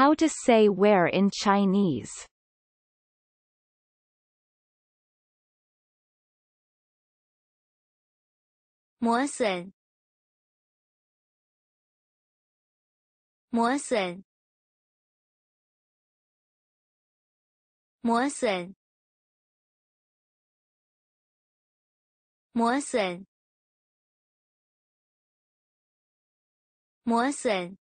how to say where in Chinese. Mosun. Mosun. Mosun. Mosun. Mosun.